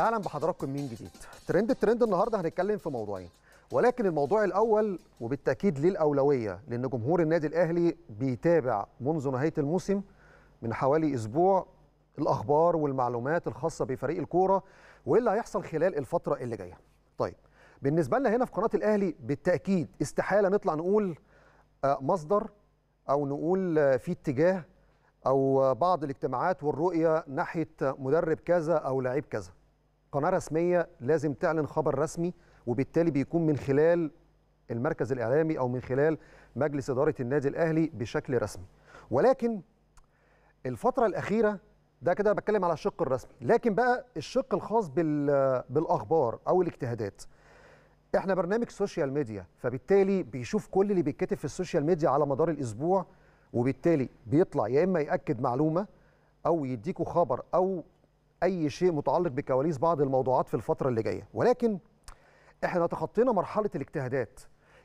اهلا بحضراتكم مين جديد ترند الترند النهارده هنتكلم في موضوعين ولكن الموضوع الاول وبالتاكيد ليه الاولويه لان جمهور النادي الاهلي بيتابع منذ نهايه الموسم من حوالي اسبوع الاخبار والمعلومات الخاصه بفريق الكوره وايه اللي هيحصل خلال الفتره اللي جايه طيب بالنسبه لنا هنا في قناه الاهلي بالتاكيد استحاله نطلع نقول آه، مصدر او نقول آه، في اتجاه او آه، بعض الاجتماعات والرؤيه ناحيه مدرب كذا او لعيب كذا قناه رسميه لازم تعلن خبر رسمي وبالتالي بيكون من خلال المركز الاعلامي او من خلال مجلس اداره النادي الاهلي بشكل رسمي ولكن الفتره الاخيره ده كده بتكلم على الشق الرسمي لكن بقى الشق الخاص بالاخبار او الاجتهادات احنا برنامج سوشيال ميديا فبالتالي بيشوف كل اللي بيتكتب في السوشيال ميديا على مدار الاسبوع وبالتالي بيطلع يا اما ياكد معلومه او يديكوا خبر او اي شيء متعلق بكواليس بعض الموضوعات في الفتره اللي جايه ولكن احنا تخطينا مرحله الاجتهادات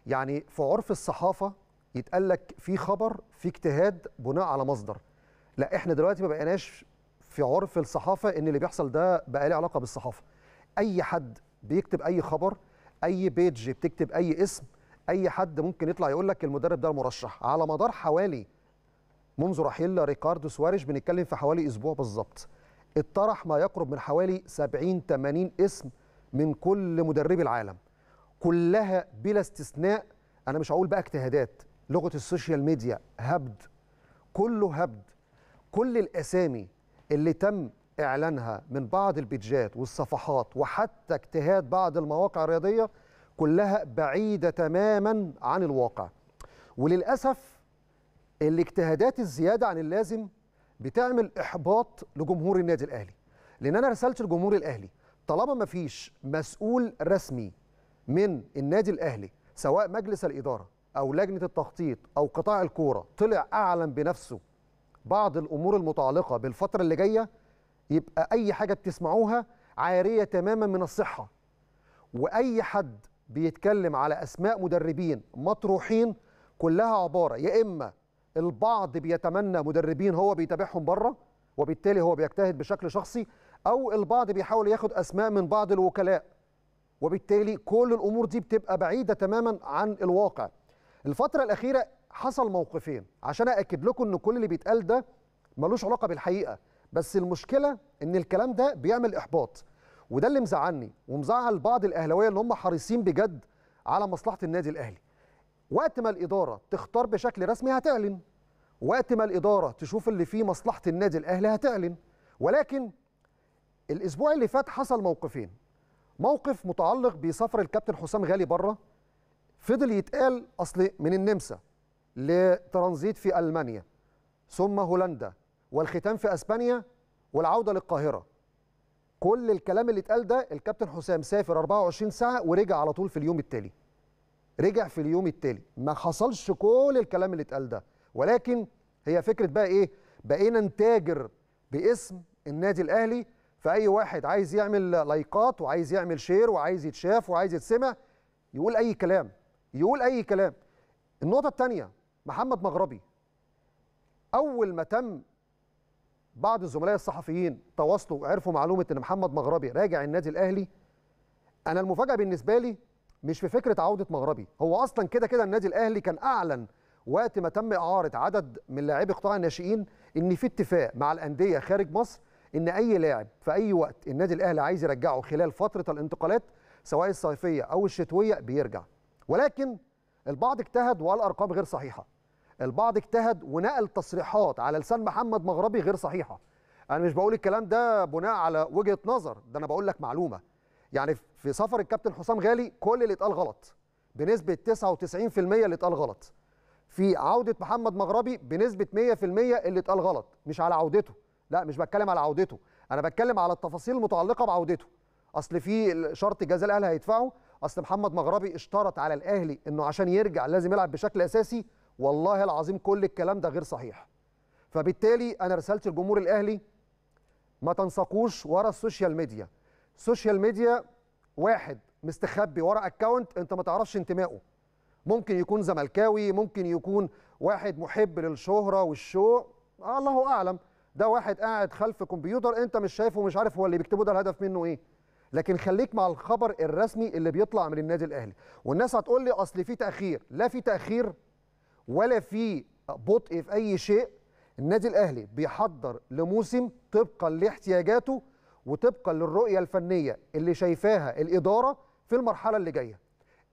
يعني في عرف الصحافه يتقال لك في خبر في اجتهاد بناء على مصدر لا احنا دلوقتي ما بقيناش في عرف الصحافه ان اللي بيحصل ده بقى له علاقه بالصحافه اي حد بيكتب اي خبر اي بيج بتكتب اي اسم اي حد ممكن يطلع يقول لك المدرب ده مرشح على مدار حوالي منذ رحيل ريكاردو سواريش بنتكلم في حوالي اسبوع بالظبط اطرح ما يقرب من حوالي 70 80 اسم من كل مدربي العالم كلها بلا استثناء انا مش هقول بقى اجتهادات لغه السوشيال ميديا هبد كله هبد كل الاسامي اللي تم اعلانها من بعض البيتجات والصفحات وحتى اجتهاد بعض المواقع الرياضيه كلها بعيده تماما عن الواقع وللاسف الاجتهادات الزياده عن اللازم بتعمل احباط لجمهور النادي الاهلي لان انا رسلت لجمهور الاهلي طالما ما فيش مسؤول رسمي من النادي الاهلي سواء مجلس الاداره او لجنه التخطيط او قطاع الكوره طلع اعلن بنفسه بعض الامور المتعلقه بالفتره اللي جايه يبقى اي حاجه بتسمعوها عاريه تماما من الصحه واي حد بيتكلم على اسماء مدربين مطروحين كلها عباره يا اما البعض بيتمنى مدربين هو بيتابعهم بره وبالتالي هو بيجتهد بشكل شخصي او البعض بيحاول ياخد اسماء من بعض الوكلاء وبالتالي كل الامور دي بتبقى بعيده تماما عن الواقع الفتره الاخيره حصل موقفين عشان اكد لكم ان كل اللي بيتقال ده ملوش علاقه بالحقيقه بس المشكله ان الكلام ده بيعمل احباط وده اللي مزعلني ومزعل بعض الاهلاويه اللي هم حريصين بجد على مصلحه النادي الاهلي وقت ما الإدارة تختار بشكل رسمي هتعلن وقت ما الإدارة تشوف اللي فيه مصلحة النادي الأهلي هتعلن ولكن الأسبوع اللي فات حصل موقفين موقف متعلق بسفر الكابتن حسام غالي بره فضل يتقال أصل من النمسا لترانزيت في ألمانيا ثم هولندا والختام في أسبانيا والعودة للقاهرة كل الكلام اللي اتقال ده الكابتن حسام سافر 24 ساعة ورجع على طول في اليوم التالي رجع في اليوم التالي ما حصلش كل الكلام اللي اتقال ده ولكن هي فكره بقى ايه بقينا نتاجر باسم النادي الاهلي فاي واحد عايز يعمل لايكات وعايز يعمل شير وعايز يتشاف وعايز يتسمع يقول اي كلام يقول اي كلام النقطه الثانيه محمد مغربي اول ما تم بعض الزملاء الصحفيين تواصلوا وعرفوا معلومه ان محمد مغربي راجع النادي الاهلي انا المفاجاه بالنسبه لي مش في فكره عوده مغربي هو اصلا كده كده النادي الاهلي كان اعلن وقت ما تم اعاره عدد من لاعبي قطاع الناشئين ان في اتفاق مع الانديه خارج مصر ان اي لاعب في اي وقت النادي الاهلي عايز يرجعه خلال فتره الانتقالات سواء الصيفيه او الشتويه بيرجع ولكن البعض اجتهد والارقام غير صحيحه البعض اجتهد ونقل تصريحات على لسان محمد مغربي غير صحيحه انا مش بقول الكلام ده بناء على وجهه نظر ده انا بقول لك معلومه يعني في سفر الكابتن حسام غالي كل اللي اتقال غلط بنسبه 99% اللي اتقال غلط في عوده محمد مغربي بنسبه 100% اللي اتقال غلط مش على عودته لا مش بتكلم على عودته انا بتكلم على التفاصيل المتعلقه بعودته اصل في شرط جزاء الاهلي هيدفعه اصل محمد مغربي اشترط على الاهلي انه عشان يرجع لازم يلعب بشكل اساسي والله العظيم كل الكلام ده غير صحيح فبالتالي انا رسالتي لجمهور الاهلي ما تنسقوش ورا السوشيال ميديا سوشيال ميديا واحد مستخبي ورا اكونت انت ما تعرفش انتمائه ممكن يكون زملكاوي ممكن يكون واحد محب للشهره والشو الله اعلم ده واحد قاعد خلف كمبيوتر انت مش شايفه ومش عارف هو اللي بيكتبه ده الهدف منه ايه لكن خليك مع الخبر الرسمي اللي بيطلع من النادي الاهلي والناس هتقول لي اصل في تاخير لا في تاخير ولا في بطء في اي شيء النادي الاهلي بيحضر لموسم طبقا لاحتياجاته وطبقا للرؤيه الفنيه اللي شايفاها الاداره في المرحله اللي جايه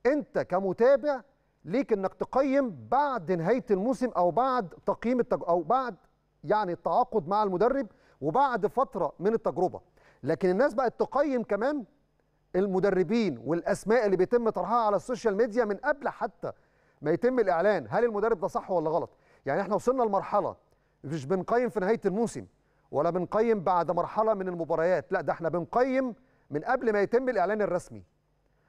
انت كمتابع ليك انك تقيم بعد نهايه الموسم او بعد تقييم التج... او بعد يعني التعاقد مع المدرب وبعد فتره من التجربه لكن الناس بقت تقيم كمان المدربين والاسماء اللي بيتم طرحها على السوشيال ميديا من قبل حتى ما يتم الاعلان هل المدرب ده صح ولا غلط يعني احنا وصلنا لمرحله مش بنقيم في نهايه الموسم ولا بنقيم بعد مرحله من المباريات لا ده احنا بنقيم من قبل ما يتم الاعلان الرسمي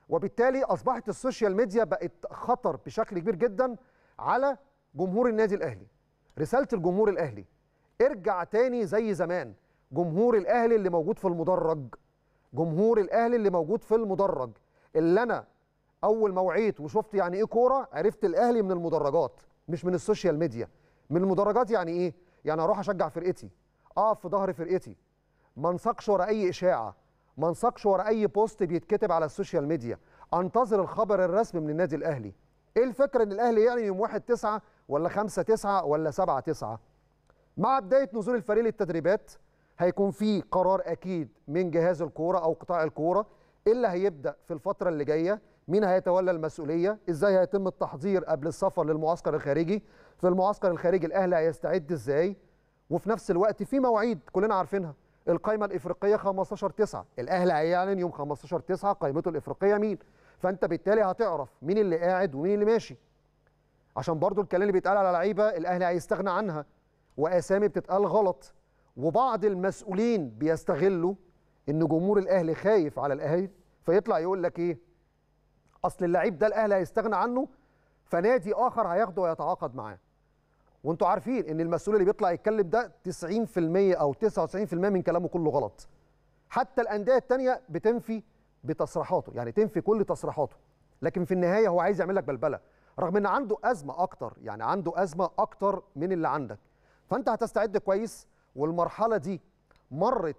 وبالتالي اصبحت السوشيال ميديا بقت خطر بشكل كبير جدا على جمهور النادي الاهلي رساله الجمهور الاهلي ارجع تاني زي زمان جمهور الاهلي اللي موجود في المدرج جمهور الاهلي اللي موجود في المدرج اللي انا اول ما وعيت وشفت يعني ايه كوره عرفت الاهلي من المدرجات مش من السوشيال ميديا من المدرجات يعني ايه يعني اروح اشجع فرقتي اقف آه، في ظهر فرقتي ما انسقش ورا اي اشاعه ما انسقش ورا اي بوست بيتكتب على السوشيال ميديا انتظر الخبر الرسمي من النادي الاهلي ايه الفكره ان الاهلي يعني يوم 1 9 ولا 5 9 ولا 7 9 مع بدايه نزول الفريق للتدريبات هيكون في قرار اكيد من جهاز الكوره او قطاع الكوره ايه اللي هيبدا في الفتره اللي جايه مين هيتولى المسؤوليه ازاي هيتم التحضير قبل السفر للمعسكر الخارجي في المعسكر الخارجي الاهلي هيستعد ازاي وفي نفس الوقت في مواعيد كلنا عارفينها القايمه الافريقيه 15 9 الاهلي هيعلن يوم 15 9 قايمته الافريقيه مين فانت بالتالي هتعرف مين اللي قاعد ومين اللي ماشي عشان برضو الكلام اللي بيتقال على لعيبه الاهلي هيستغنى عنها واسامي بتتقال غلط وبعض المسؤولين بيستغلوا ان جمهور الاهلي خايف على الاهلي فيطلع يقول لك ايه اصل اللعيب ده الاهلي هيستغنى عنه فنادي اخر هياخده ويتعاقد معاه وانتوا عارفين ان المسؤول اللي بيطلع يتكلم ده 90% او 99% من كلامه كله غلط حتى الانديه الثانيه بتنفي بتصريحاته يعني تنفي كل تصريحاته لكن في النهايه هو عايز يعمل لك بلبله رغم ان عنده ازمه اكتر يعني عنده ازمه اكتر من اللي عندك فانت هتستعد كويس والمرحله دي مرت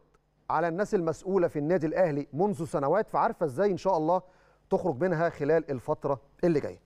على الناس المسؤوله في النادي الاهلي منذ سنوات فعارفه ازاي ان شاء الله تخرج منها خلال الفتره اللي جايه